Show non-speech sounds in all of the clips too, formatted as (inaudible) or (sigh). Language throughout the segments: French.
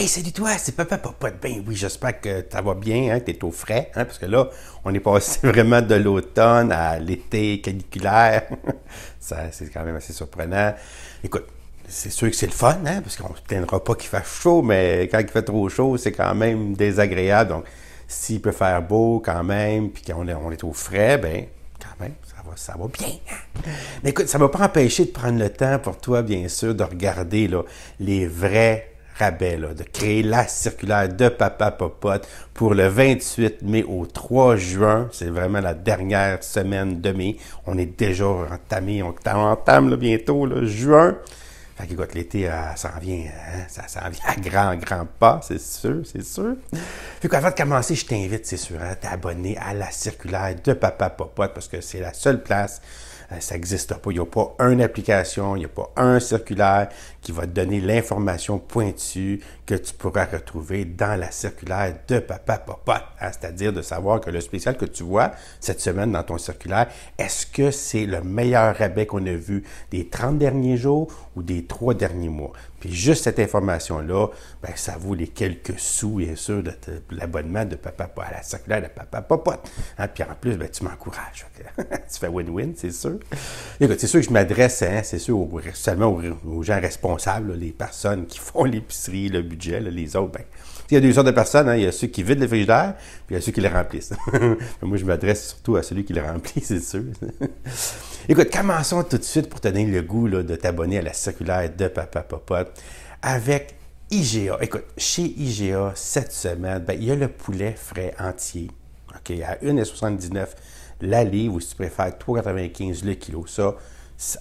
Hey, salut toi, c'est Papa Popote. Ben oui, j'espère que ça va bien, hein, que tu es au frais, hein, parce que là, on est passé (laughs) vraiment de l'automne à l'été caniculaire. (laughs) ça, c'est quand même assez surprenant. Écoute, c'est sûr que c'est le fun, hein, parce qu'on ne se plaindra pas qu'il fasse chaud, mais quand il fait trop chaud, c'est quand même désagréable. Donc, s'il peut faire beau quand même, puis qu'on est, on est au frais, ben quand même, ça va, bien. Hein. Mais écoute, ça ne va pas empêcher de prendre le temps pour toi, bien sûr, de regarder les vrais de créer la circulaire de Papa Popote pour le 28 mai au 3 juin. C'est vraiment la dernière semaine de mai. On est déjà entamé, on entame bientôt, le juin. Fait que l'été, ça euh, s'en vient, hein. ça s'en vient à grand, grand pas, c'est sûr, c'est sûr. Fait qu'avant de commencer, je t'invite, c'est sûr, à hein, t'abonner à la circulaire de Papa Popote parce que c'est la seule place euh, ça n'existe pas. Il n'y a pas une application, il n'y a pas un circulaire qui va te donner l'information pointue que tu pourras retrouver dans la circulaire de Papa Popote. Hein, c'est-à-dire de savoir que le spécial que tu vois cette semaine dans ton circulaire, est-ce que c'est le meilleur rabais qu'on a vu des 30 derniers jours ou des 3 derniers mois? Puis juste cette information-là, ben, ça vaut les quelques sous, bien sûr, de, l'abonnement de Papa à la circulaire de Papa Popote. Hein, puis en plus, ben, tu m'encourages. (laughs) tu fais win-win, c'est sûr. Écoute, c'est sûr que je m'adresse hein, c'est sûr, seulement aux, aux gens responsables les personnes qui (laughs) font l'épicerie, le budget, les autres, ben, il y a deux sortes de personnes. Hein. Il y a ceux qui vident le frigidaire, puis il y a ceux qui le remplissent. (laughs) moi, je m'adresse surtout à celui qui le remplit, (laughs) c'est sûr. Écoute, commençons tout de suite pour te donner le goût de t'abonner à la circulaire de Papa Popote avec IGA. Écoute, chez IGA, cette semaine, ben, il y a le poulet frais entier ok, à 1,79 la livre, ou si tu préfères, 3,95 le kilo. Ça,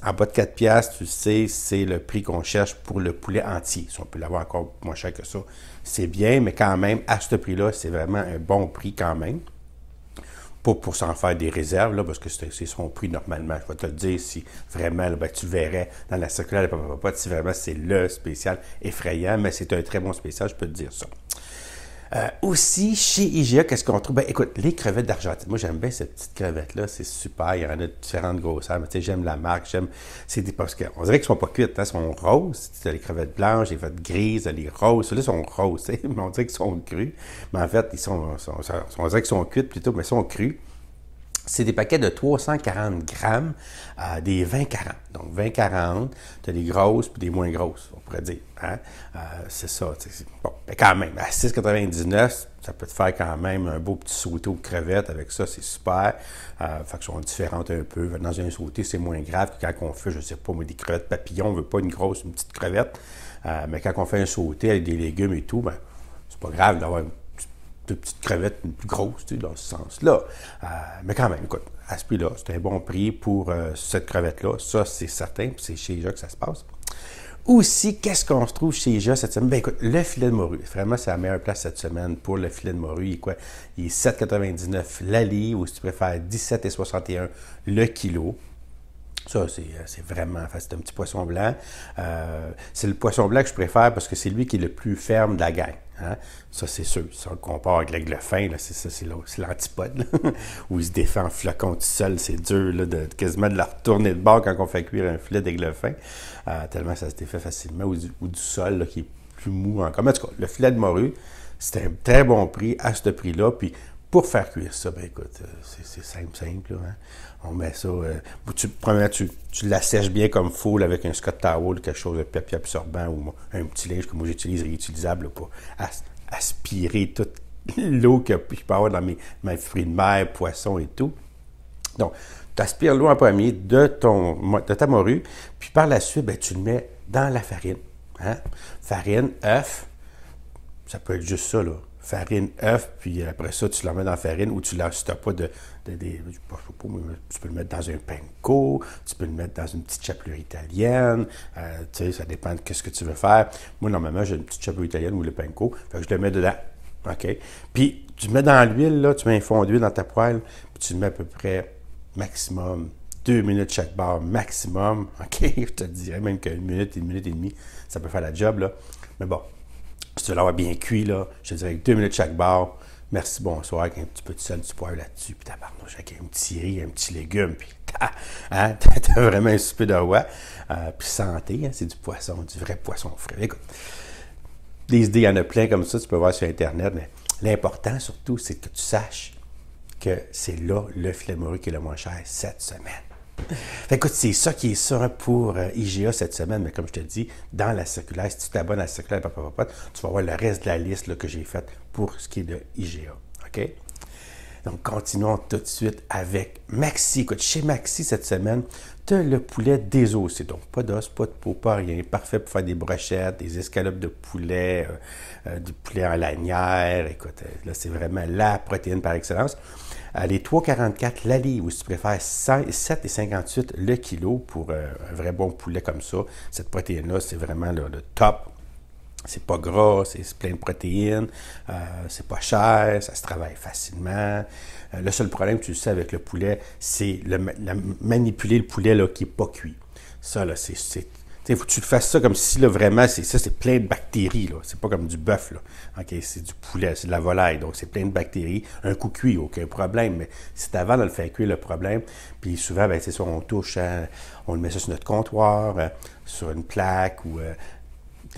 en bas de 4 piastres, tu sais, c'est le prix qu'on cherche pour le poulet entier. Si on peut l'avoir encore moins cher que ça, c'est bien, mais quand même, à ce prix-là, c'est vraiment un bon prix quand même. Pas pour s'en faire des réserves, parce que c'est son prix normalement. Je vais te dire si vraiment, ben, tu verrais dans la circulaire de si vraiment c'est le spécial effrayant, mais c'est un très bon spécial, je peux te dire ça. Euh, aussi, chez IGA, qu'est-ce qu'on trouve? Ben, écoute, les crevettes d'Argentine. Moi, j'aime bien cette petite crevette-là. C'est super. Il y en a de différentes grosseurs. Mais tu sais, j'aime la marque. J'aime. C'est des... Parce qu'on dirait qu'elles sont pas cuites. Hein? Elles sont roses. Tu as les crevettes blanches, les crevettes grises, les roses. ceux là sont roses. (laughs) Mais on dirait qu'elles sont crues. Mais en fait, ils sont, on dirait qu'ils sont cuites plutôt, mais elles sont crues c'est des paquets de 340 grammes, euh, des 20-40. Donc 20-40, tu as des grosses puis des moins grosses, on pourrait dire. Hein? Euh, c'est ça. Bon, mais quand même, à 6,99, ça peut te faire quand même un beau petit sauté aux crevettes avec ça, c'est super. Euh, fait que sont différentes un peu. Dans un sauté, c'est moins grave que quand on fait, je sais pas, moi, des crevettes papillons, on veut pas une grosse, une petite crevette. Euh, mais quand on fait un sauté avec des légumes et tout, ben, c'est pas grave d'avoir une deux petites crevettes, une plus grosse, tu sais, dans ce sens-là. Euh, mais quand même, écoute, à ce prix-là, c'est un bon prix pour euh, cette crevette-là. Ça, c'est certain, c'est chez déjà que ça se passe. Aussi, qu'est-ce qu'on se trouve chez Ja cette semaine? Bien, écoute, le filet de morue. Vraiment, c'est la meilleure place cette semaine pour le filet de morue. Il est quoi? Il est 7,99 la livre, ou si tu préfères, 17,61 le kilo. Ça, c'est euh, vraiment, enfin, c'est un petit poisson blanc. c'est le poisson blanc que je préfère parce que c'est lui qui est le plus ferme de la gang. Hein? Ça, c'est sûr. Ça, on compare avec l'aigle fin, c'est ça, c'est l'antipode, (laughs) où il se défend en flocon tout seul. C'est dur quasiment de la retourner de bord quand on fait cuire un filet d'aigle fin, euh, tellement ça se défait facilement, ou du, sol qui est plus mou encore. Mais en tout cas, le filet de morue, c'est un très bon prix à ce prix-là. Puis pour faire cuire ça, ben écoute, euh, c'est simple, simple. Hein on met ben ça. Euh, tu, premièrement, tu, tu l'assèches bien comme foule avec un Scott Towel, quelque chose de papier absorbant ou un petit linge que moi j'utilise réutilisable pour aspirer toute (laughs) l'eau que je peux avoir dans mes, fruits de mer, poissons et tout. Donc, tu aspires l'eau en premier de, ton, de ta morue, puis par la suite, ben, tu le mets dans la farine. Hein. Farine, œuf, ça peut être juste ça, là farine, œuf, puis après ça, tu dans en farine ou tu l'as, pas de, de, Tu peux le mettre dans un panko, tu peux le mettre dans une petite chapelure italienne, euh, tu sais, ça dépend de ce que tu veux faire. Moi, normalement, j'ai une petite chapelure italienne ou le panko, fait que je le mets dedans. OK? Puis, tu le mets dans l'huile, là, tu mets un fond d'huile dans ta poêle, puis tu le mets à peu près maximum deux minutes chaque barre maximum. (laughs) OK? Je te dirais même qu'une minute, une minute et demie, ça peut faire la job, là. Mais bon, tu l'avoir bien cuit, là, je te dirais deux minutes chaque barre. Merci, bonsoir, avec un petit peu de sel, du poivre là-dessus, puis tabarnouche, avec un petit riz, un petit légume, puis (laughs) hein, (laughs) t'as vraiment un souper de roi. Euh, puis santé, hein, c'est du poisson, du vrai poisson frais. Écoute, des idées, il y en a plein comme ça, tu peux voir sur Internet, mais l'important surtout, c'est que tu saches que c'est là le filet qui est le moins cher cette semaine écoute, c'est ça qui est sûr pour euh, IGA cette semaine, mais comme je te dis, dans la circulaire, si tu t'abonnes à la circulaire, tu vas voir le reste de la liste que j'ai faite pour ce qui est de IGA. OK? Donc, continuons tout de suite avec Maxi. Écoute, chez Maxi cette semaine, le poulet des c'est Donc, pas d'os, pas de peau, pas rien. Parfait pour faire des brochettes, des escalopes de poulet, euh, euh, du poulet en lanière. Écoute, euh, là, c'est vraiment la protéine par excellence. les 3,44 la livre, ou si tu préfères 7,58 le kilo pour un vrai bon poulet comme ça. Cette protéine-là, c'est vraiment le top. C'est pas gras, c'est plein de protéines, euh, c'est pas cher, ça se travaille facilement. Euh, le seul problème, tu le sais, avec le poulet, c'est le, manipuler le poulet là, qui n'est pas cuit. Ça, là, c'est. Il faut que tu fasses ça comme si là, vraiment, c'est ça, c'est plein de bactéries. Là. C'est pas comme du bœuf. Là. OK, c'est du poulet, c'est de la volaille, donc c'est plein de bactéries. Un coup cuit, aucun problème. Mais c'est avant de le faire cuire le problème. Puis souvent, ben, c'est ça, on touche, hein, on le met sur notre comptoir, euh, sur une plaque ou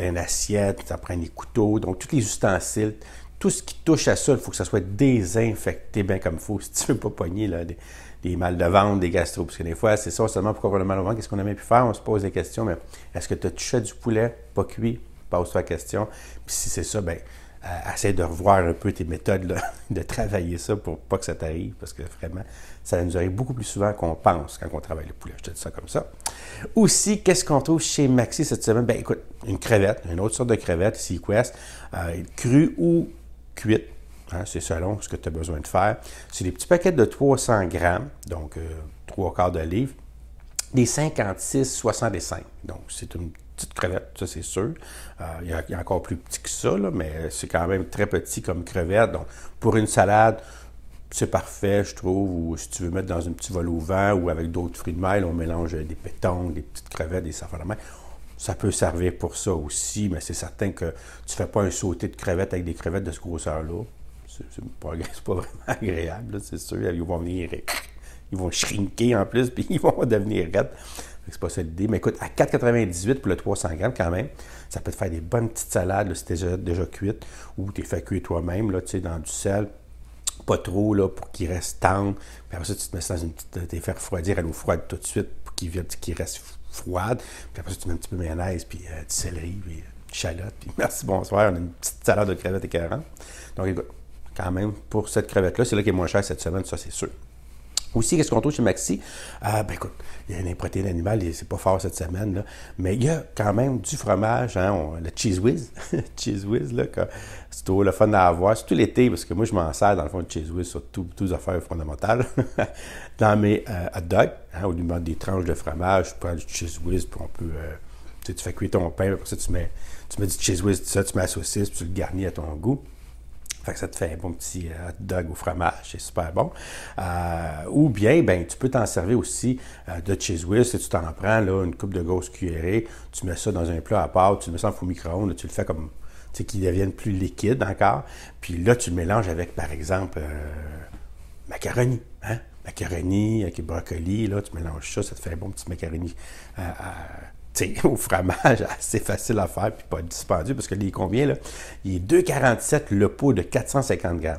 une assiette, ça prend des couteaux, donc tous les ustensiles, tout ce qui touche à ça, il faut que ça soit désinfecté bien comme il faut. (laughs) Si tu veux pas pogner là, des, mal de ventre, des gastro, parce que des fois, c'est ça seulement pourquoi on a mal au ventre, qu'est-ce qu'on a même pu faire? On se pose des questions, mais est-ce que tu as touché du poulet, pas cuit? Pose-toi la question. Puis si c'est ça, ben euh, essaie de revoir un peu tes méthodes, (laughs) de travailler ça pour pas que ça t'arrive, parce que vraiment, ça nous arrive beaucoup plus souvent qu'on pense quand on travaille le poulet. Je te dis ça comme ça. Aussi, qu'est-ce qu'on trouve chez Maxi cette semaine? Ben écoute, une crevette, une autre sorte de crevette, SeaQuest, euh, crue ou cuite. Hein, c'est selon ce que tu as besoin de faire. C'est des petits paquets de 300 grammes, donc euh, trois quarts de livre, des 56-65. Donc, c'est une petite crevettes, ça c'est sûr. Euh, il y, a encore plus petit que ça, mais c'est quand même très petit comme crevette. Donc, pour une salade, c'est parfait, je trouve. Ou si tu veux mettre dans un petit vol au vent ou avec d'autres fruits de mer, on mélange des pétons, des petites crevettes, des safran Ça peut servir pour ça aussi, mais c'est certain que tu ne fais pas un sauté de crevettes avec des crevettes de ce grosseur-là. C'est pas, (laughs) pas vraiment agréable, c'est sûr. Ils vont venir. Ils vont shrinker en plus, puis (laughs) ils vont devenir raides. C'est pas ça l'idée. Mais écoute, à 4,98 pour le 300 grammes quand même, ça peut te faire des bonnes petites salades si t'es déjà, déjà cuite ou t'es fait cuire toi-même, là, tu sais, dans du sel pas trop là, pour qu'il reste tendre. Puis après ça, tu te mets dans une petite. Euh, t'es fait refroidir à l'eau froide tout de suite pour qu'il reste froide. Puis après ça, tu mets un petit peu de mayonnaise, puis euh, du céleri, puis chalotte. Euh, puis (laughs) merci, bonsoir. On a une petite salade de crevettes écœurante. Donc écoute, quand même, pour cette crevette-là, c'est là, là qui est moins cher cette semaine, ça c'est sûr. Aussi, qu'est-ce qu'on trouve chez Maxi? Euh, ben écoute, il y a les protéines animales, c'est pas fort cette semaine, là, mais il y a quand même du fromage, hein, le Cheese Whiz. (laughs) cheese Whiz, là, c'est toujours le fun à avoir, tout l'été, parce que moi, je m'en sers, dans le fond, de Cheese Whiz sur toutes les affaires fondamentales. (laughs) dans mes euh, hot dogs, on lui met des tranches de fromage, tu prends du Cheese Whiz, puis on peut. Euh, tu, sais, tu fais cuire ton pain, ça, tu mets, tu mets du Cheese Whiz, tu, ça, tu mets la saucisse, puis tu le garnis à ton goût. Fait que ça te fait un bon petit euh, hot dog au fromage, c'est super bon. Euh, ou bien, ben, tu peux t'en servir aussi euh, de cheese whiz, si tu t'en prends là, une coupe de grosse cuillerée, tu mets ça dans un plat à part, tu le mets ça en micro-ondes, tu le fais comme tu sais, qu'il devienne plus liquide encore. Puis là, tu le mélanges avec, par exemple, macaroni. Hein? Macaroni avec brocoli, là, tu mélanges ça, ça te fait un bon petit macaroni T'sais, (laughs) au fromage, assez facile à faire puis pas dispendieux parce que les combien, là? Il est 2,47 le pot de 450 grammes.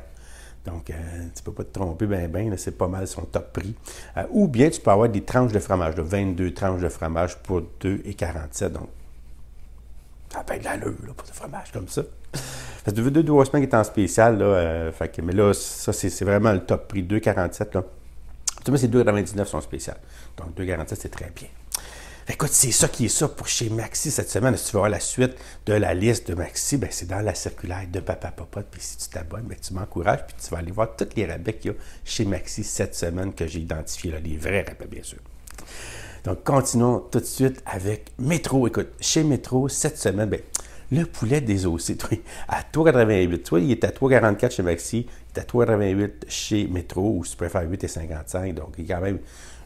Donc, euh, tu peux pas te tromper, ben ben, c'est pas mal son top prix. Euh, ou bien tu peux avoir des tranches de fromage, de 22 tranches de fromage pour 2,47. Donc, ça peut être de l'allure, là, pour de fromage comme ça. Ça que deux, semaines qui est en spécial, euh, mais là, ça, c'est vraiment le top prix, 2,47, là. ces 2,99 sont spécial. Donc, 2,47, c'est très bien. Ben, écoute, c'est ça qui est ça pour chez Maxi cette semaine. Si tu veux voir la suite de la liste de Maxi, ben, c'est dans la circulaire de Papa Popote. Puis si tu t'abonnes, ben, tu m'encourages, puis tu vas aller voir toutes les rabais qu'il y a chez Maxi cette semaine que j'ai identifié, les vrais rabais, bien sûr. Donc, continuons tout de suite avec Métro. Écoute, chez Métro, cette semaine, ben, le poulet des os, (laughs) toi, à 3,88. Toi, il est à 3,44 chez Maxi, il est à 3,88 chez Métro, ou si tu préfères 8,55. Donc, il y a quand même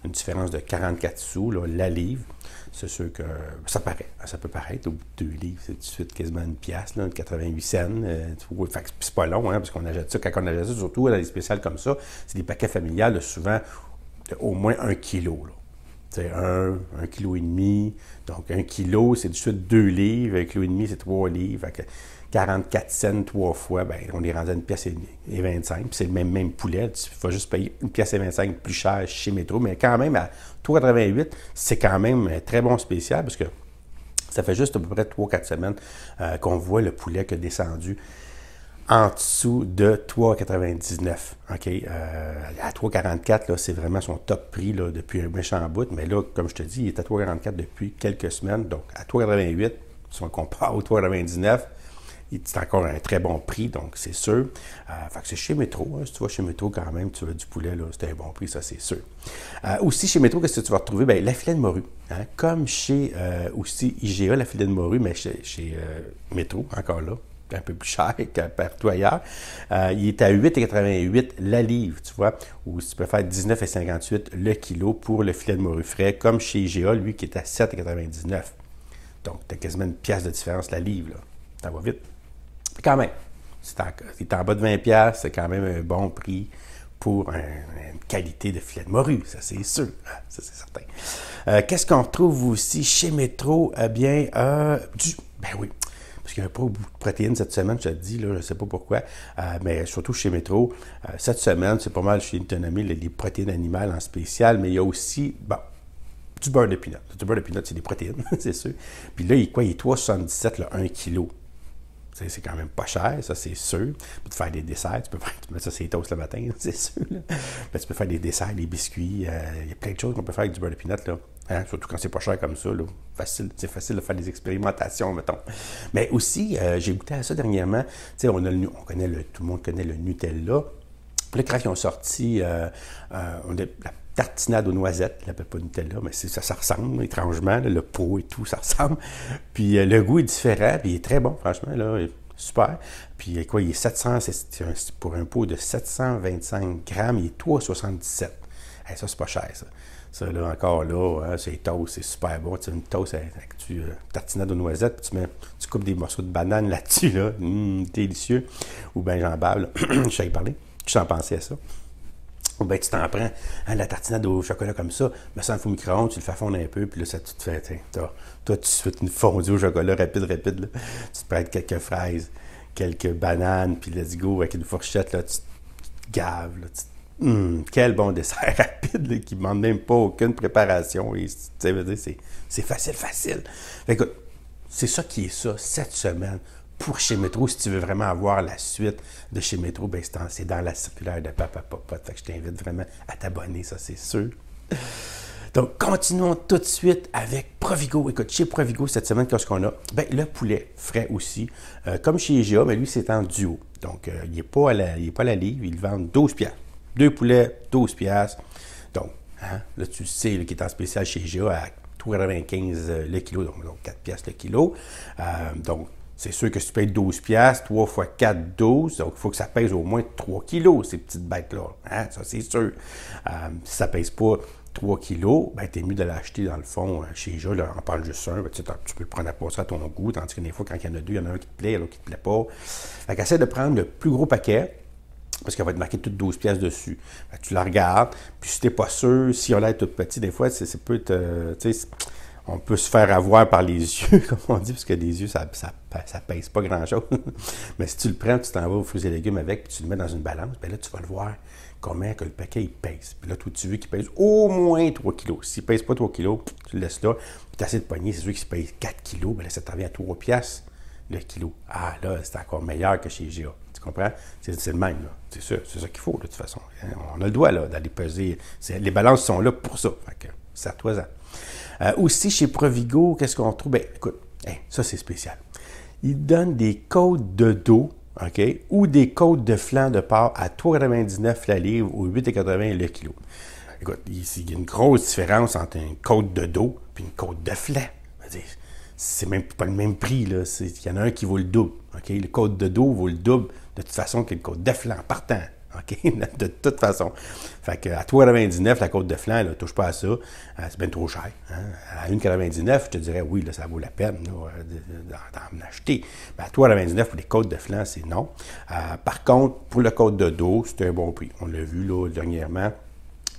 une différence de 44 sous, là, la livre c'est sûr que ça paraît. Ça peut paraître. Au bout de deux livres, c'est tout de suite quasiment une pièce, là, 88 cents. Euh, c'est pas long, hein, parce qu'on achète ça. Quand on achète ça, surtout dans des spéciales comme ça, c'est des paquets familiales, souvent au moins un kilo. Là. C'est un, un kilo et demi. Donc, un kilo, c'est tout de suite deux livres. Un kilo et demi, c'est trois livres. 44 cents trois fois, ben, on est rendu à une pièce et 25. c'est le même, poulet. Tu vas juste payer une pièce et 25 plus cher chez Métro. Mais quand même, à 3,88, c'est quand même un euh, très bon spécial parce que ça fait juste à peu près 3-4 semaines euh, qu'on voit le poulet qui a descendu en dessous de 3,99. OK? Euh, à 3,44, c'est vraiment son top prix là, depuis un méchant bout. Mais là, comme je te dis, il est à 3,44 depuis quelques semaines. Donc, à 3,88, si on compare au 3,99, c'est encore un très bon prix, donc c'est sûr. Euh, fait que c'est chez Métro. Hein. Si tu vois chez Métro quand même, tu veux du poulet, c'était c'est un bon prix, ça c'est sûr. Euh, aussi chez Métro, qu'est-ce que tu vas retrouver? Bien, la filet de morue. Hein. Comme chez euh, aussi IGA, la filet de morue, mais chez, Métro, encore là un peu plus cher que partout ailleurs. il est à 8,88 la livre, tu vois, ou si tu faire 19,58 le kilo pour le filet de morue frais, comme chez IGA, lui qui est à 7,99. Donc, tu as quasiment une pièce de différence la livre, là. Ça va vite quand même, c'est en, bas de 20$, c'est quand même un bon prix pour une qualité de filet de morue, ça c'est sûr, ah, ça c'est certain. Euh, qu'est-ce qu'on retrouve aussi chez Métro? Eh bien, euh, du, ben oui, parce qu'il n'y a pas beaucoup de protéines cette semaine, je te dis, je ne sais pas pourquoi, euh, mais surtout chez Métro, cette semaine, c'est pas mal chez Autonomie, les, les, protéines animales en spécial, mais il y a aussi, bon, du beurre de pinot. Du beurre de pinot, c'est des protéines, (laughs) c'est sûr. Puis là, il, quoi, il est 3,77 le 1 kg. C'est quand même pas cher, ça c'est sûr. Tu peux faire des desserts, tu peux faire, ça c'est le matin, (laughs) c'est sûr. tu peux faire des desserts, des biscuits, euh, il y a plein de choses qu'on peut faire avec du beurre de peanut, là. Hein, surtout quand c'est pas cher comme ça, Facile, c'est facile de faire des expérimentations, mettons. Mais aussi, euh, j'ai goûté à ça dernièrement. Tu on, a on connaît tout le monde connaît le Nutella. Puis là, quand ils ont sorti, euh, on a, tartinade aux noisettes, ne l'appelle pas Nutella, mais ça, ressemble, étrangement, le pot et tout, (laughs) ça ressemble. Puis euh, le goût est différent, puis il est très bon, franchement, là, super. Puis quoi, il est 700, pour un pot de 725 grammes, il est 3,77. Eh, ça, c'est pas cher, ça. Ça, là, encore là, hein, c'est toast, c'est super bon. Tu une toast tu euh, tartinade aux noisettes, tu, coupes des morceaux de banane là-dessus, là. Hum, délicieux. Ou bien j'en bave, (clears throat) je sais parler. Je t'en pensais à ça. Oh, ben, tu t'en prends hein, la tartinade au chocolat comme ça, mais ça, il faut micro-ondes, tu le fais fondre un peu, puis là, ça, tu te fais, toi, toi, tu fais une fondue au chocolat rapide, rapide, tu te prends quelques fraises, quelques bananes, puis let's go, avec une fourchette, là, tu te gaves, hum, quel bon dessert (laughs) rapide qui ne demande même pas aucune préparation. C'est facile, facile. écoute, c'est ça qui est ça cette semaine pour chez Métro, si tu veux vraiment avoir la suite de chez Métro, ben c'est dans la circulaire de Papa Popote. Fait que je t'invite vraiment à t'abonner, ça c'est sûr. Donc, continuons tout de suite avec Provigo. Écoute, chez Provigo, cette semaine, qu'est-ce qu'on a? Ben, le poulet frais aussi. Euh, comme chez IGA, mais lui, c'est en duo. Donc, euh, il n'est pas, à la, il est pas la livre. il vend 12 piastres. Deux poulets, 12 piastres. Donc, hein, là, tu le sais, qui est en spécial chez IGA à 95 euh, le kilo. Donc, 4 piastres le kilo. donc, c'est sûr que si tu payes 12 pièces, 3 x 4, 12. Donc, il faut que ça pèse au moins 3 kilos, ces petites bêtes-là. Hein? Ça, c'est sûr. Euh, si ça pèse pas 3 kilos, ben, t'es mieux de l'acheter, dans le fond, euh, chez Jules, on parle juste un. Ben, tu, peux le prendre à ça à ton goût, tandis que des fois, quand il y en a deux, il y en a un qui te plaît, l'autre qui ne te plaît pas. Fait essaie de prendre le plus gros paquet parce qu'il va être marqué toutes 12 pièces dessus. tu la regardes, puis si tu n'es pas sûr, si on l'air toute petite, des fois, c'est peut être... Euh, on peut se faire avoir par les (laughs) yeux, comme on dit, parce que les yeux, ça, ça, pèse pas grand-chose. (laughs) Mais si tu le prends, tu t'en vas aux fruits et légumes avec, puis tu le mets dans une balance, bien là, tu vas le voir comment que le paquet pèse. Puis là, toi, tu veux qu'il pèse au moins 3 kilos. S'il ne pèse pas 3 kilos, tu le laisses là. Tu as assez de poignée, c'est sûr qu'il pèse 4 kilos, bien là, ça t'en vient à 3 piastres le kilo. Ah, là, c'est encore meilleur que chez GA. Tu comprends? C'est le même, là. C'est ça, c'est ça qu'il faut, de toute façon. Hein. On a le doigt, là, d'aller peser. Les balances sont là pour ça. Fait que, ça toi, ça. Euh, aussi, chez Provigo, qu'est-ce qu'on trouve? Ben, écoute, ça c'est spécial. Ils donnent des codes de dos ok ou des côtes de flanc de porc à 3,99 la livre ou 8,80 le kilo. Écoute, il y a une grosse différence entre une côte de dos et une côte de flanc. Ben, c'est même pas le même prix. Là. Il y en a un qui vaut le double. ok Le côte de dos vaut le double de toute façon que le côte de flanc partant. (laughs) de toute façon. Fait que à 3,99, la côte de flanc, ne touche pas à ça. Euh, c'est bien trop cher. Hein. À 1,99, je te dirais, oui, ça vaut la peine euh, d'en acheter. Mais à 3,99 pour les côtes de flanc, c'est non. Euh, par contre, pour le côte de dos, c'est un bon prix. On l'a vu là, dernièrement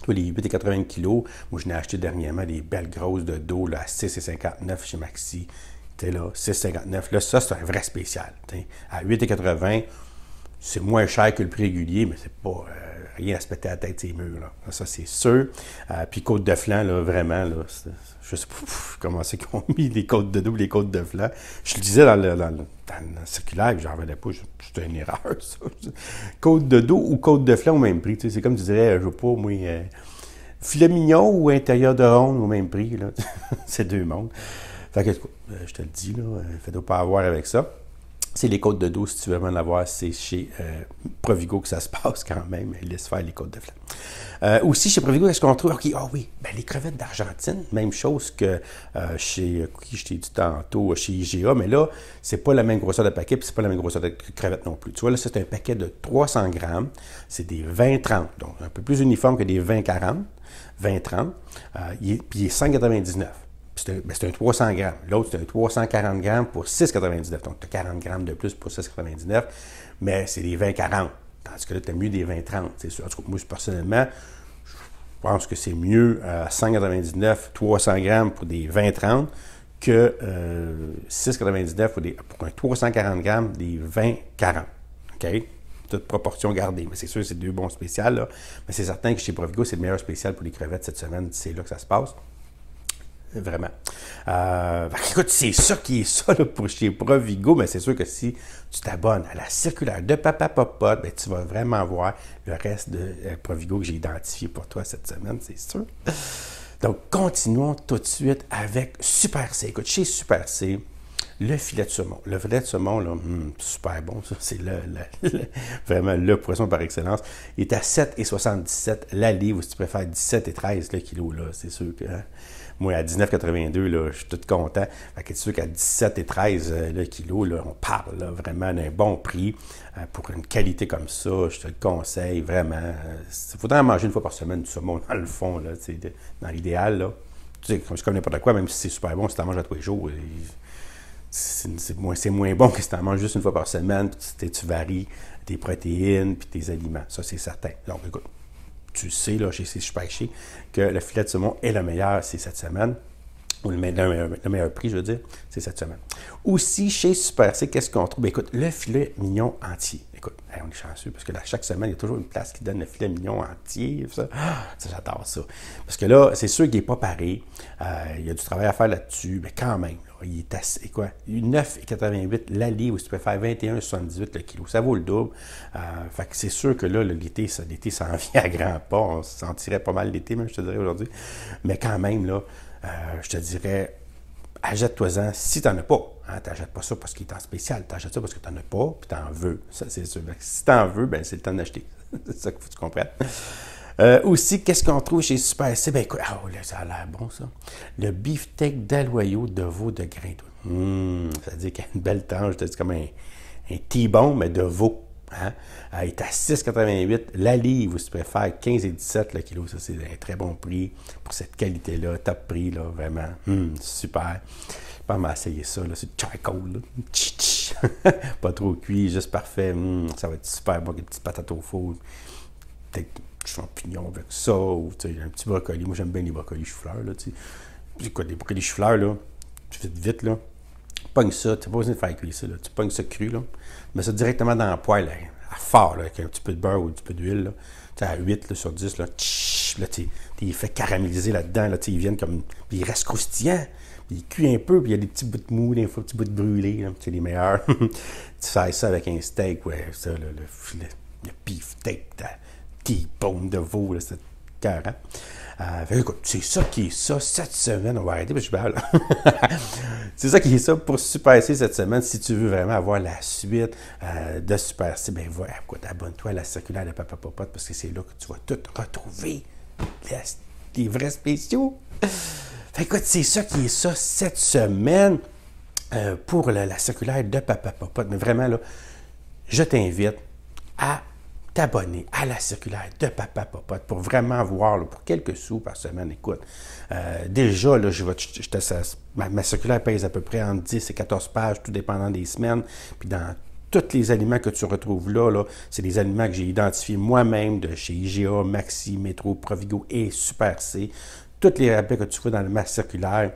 les 8,80$ 80 kg. Moi, je n'ai acheté dernièrement des belles grosses de dos là, à 6,59 chez Maxi. là, 6,59. Là, ça, c'est un vrai spécial. À 8,80, c'est moins cher que le prix régulier, mais c'est pas euh, rien à se péter à la tête ces murs. Là. Ça, c'est sûr. Euh, puis côte de flanc, là, vraiment, là, je sais pas comment c'est qu'ils ont (laughs) mis les côtes de et les côtes de flanc. Je le disais dans le, dans le, dans le circulaire, j'en revenais pas, c'était une erreur, (laughs) ça. Côte de dos ou côte de flanc au même prix. C'est comme tu dirais, je veux pas, moi. Euh, filet mignon ou intérieur de ronde au même prix, là. (laughs) c'est deux mondes. Fait que, euh, je te le dis, là, faut pas avoir avec ça. C'est les côtes de dos, si tu veux en avoir, c'est chez euh, Provigo que ça se (laughs) passe quand même. laisse faire les côtes de flamme. Euh, aussi, chez Provigo, est-ce qu'on trouve... OK, ah oui, ben, les crevettes d'Argentine, même chose que euh, chez... Qui je t'ai dit tantôt, chez IGA, mais là, c'est pas la même grosseur de paquet, puis c'est pas la même grosseur de crevette non plus. Tu vois, là, c'est un paquet de 300 grammes. C'est des 20-30, donc un peu plus uniforme que des 20-40, 20-30. puis il est 199. C'est un, 300 ben, grammes. L'autre, c'est un 340 grammes pour 6,99. Donc, tu as 40 grammes de plus pour 6,99, mais c'est des 20-40. Tandis que là, tu as mieux des 20-30. C'est En moi, personnellement, je pense que c'est mieux à 199, 300 grammes pour des 20-30 que 6,99 euh, pour, pour un 340 grammes des 20-40. OK? Toute proportion gardée. Mais c'est sûr, c'est deux bons spéciales. Mais c'est certain que chez Provigo, c'est le meilleur spécial pour les crevettes cette semaine. C'est là que ça se passe. Vraiment. Euh, écoute, c'est ça qui est ça pour chez Provigo, mais c'est sûr que si tu t'abonnes à la circulaire de Papa Popote, ben, tu vas vraiment voir le reste de euh, Provigo que j'ai identifié pour toi cette semaine, c'est sûr. Donc, continuons tout de suite avec Super C. Écoute, chez Super C, le filet de saumon. Le filet de saumon, là, hmm, super bon, c'est le, vraiment le poisson par excellence. Il est à 7,77 la livre, ou si tu préfères 17,13 le kilo, là, c'est sûr que... Hein. Moi, à 19,82, je suis tout content. Fait que sûr qu'à 17 et 13 euh, le kilo, là, on parle vraiment d'un bon prix euh, pour une qualité comme ça. Je te le conseille vraiment. Euh, il faudrait en manger une fois par semaine du saumon, dans le fond, là, dans l'idéal. Tu sais, c'est comme n'importe quoi, même si c'est super bon, si tu en manges à tous les jours, c'est moins, bon que si tu en manges juste une fois par semaine, tu varies tes protéines, puis tes aliments. Ça, c'est certain. Donc, écoute, tu sais, là, chez Six que le filet de saumon est le meilleur, c'est cette semaine ou le meilleur, prix, je veux dire, c'est cette semaine. Aussi, chez Super C, qu'est-ce qu'on trouve? Ben, écoute, le filet mignon entier. Écoute, on est chanceux parce que là, chaque semaine, il y a toujours une place qui donne le filet mignon entier. Ça, ah, j'adore ça. Parce que là, c'est sûr qu'il n'est pas paré. Euh, il y a du travail à faire là-dessus, mais quand même, là, il est assez, quoi, 9,88 la livre, tu peux faire 21,78 le kilo. Ça vaut le double. Euh, fait que c'est sûr que là, l'été, ça, l'été s'en (laughs) vient à grands pas. On s'en sentirait pas mal l'été, même, je te dirais aujourd'hui. Mais quand même, là, euh, je te dirais, achète-toi-en si tu n'en as pas. Hein. tu n'achètes pas ça parce qu'il est en spécial. Tu achètes ça parce que tu n'en as pas puis tu en veux. Ça, c'est sûr. Si tu en veux, ben, c'est le temps d'acheter. (laughs) c'est ça qu'il faut que tu comprennes. Euh, aussi, qu'est-ce qu'on trouve chez Super C? Ben, écoute, ah, oh, là, ça a l'air bon, ça. Le beefsteak d'aloyau de veau de grain. Hum, ça veut dire qu'il y a une belle tange. je te dis comme un, un T-bon, mais de veau. Hein? Euh, il est à 6,88 la livre, si tu préfères, 15 et 17 le kilo. Ça, c'est un très bon prix pour cette qualité-là, top prix, là, vraiment. Hum, super. Pas mal essayer ça, là, c'est charcoal. (laughs) pas trop cuit, juste parfait. Hum, ça va être super bon avec des petites patates au four. Peut-être champignons avec ça, ou un petit brocoli. Moi, j'aime bien les brocolis chou-fleurs. Là, tu sais, quoi, des brocolis chou-fleurs, là, tu fais vite, là pognes ça, tu n'as pas besoin de faire cuire ça, là. tu pognes ça cru, là, mets ça directement dans la poêle, à fort, là, avec un petit peu de beurre ou un petit peu d'huile, tu à 8 sur 10, là, là tu les fais caraméliser là-dedans, là, ils viennent comme, puis ils restent croustillants, ils cuisent un peu, puis il y a des petits bouts de mou, des petits bouts de brûlés, c'est les meilleurs. (laughs) tu fais ça avec un steak, ouais, ça, le, le, le beef steak, qui bone de veau, c'est carré. Euh, écoute, c'est ça qui est ça. Cette semaine, on va arrêter, mais je parle. (laughs) c'est ça qui est ça pour Super C cette semaine. Si tu veux vraiment avoir la suite euh, de Super C, ben voilà, abonne-toi à la circulaire de Papa Popote parce que c'est là que tu vas tout retrouver. Les, vrais spéciaux. Fait, c'est ça qui est ça cette semaine euh, pour la, circulaire de Papa Popote. Mais vraiment, là, je t'invite à t'abonner à la circulaire de Papa Popote pour vraiment voir, pour quelques sous par semaine, écoute, euh, déjà, là, je, je, ma, circulaire pèse à peu près entre 10 et 14 pages, tout dépendant des semaines, puis dans tous les aliments que tu retrouves là, c'est des aliments que j'ai identifiés moi-même de chez IGA, Maxi, Métro, Provigo et Super C. Tous les rabais que tu fais dans le circulaire,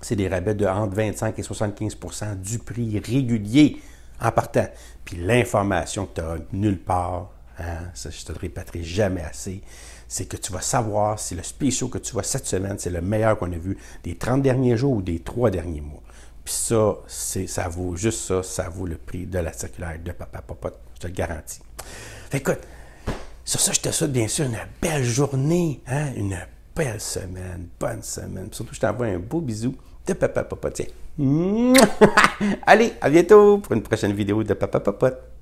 c'est des rabais de entre 25 et 75 du prix régulier en partant. Puis l'information que tu as nulle part Hein, ça, je te le répéterai jamais assez. C'est que tu vas savoir si le spécial que tu vois cette semaine, c'est le meilleur qu'on a vu des 30 derniers jours ou des 3 derniers mois. Puis ça, ça vaut juste ça, ça vaut le prix de la circulaire de Papa Popote, je te le garantis. écoute, sur ça, je te souhaite bien sûr une belle journée, hein, une belle semaine, bonne semaine. Puis surtout, je t'envoie un beau bisou de Papa Popote. (laughs) Allez, à bientôt pour une prochaine vidéo de Papa Popote.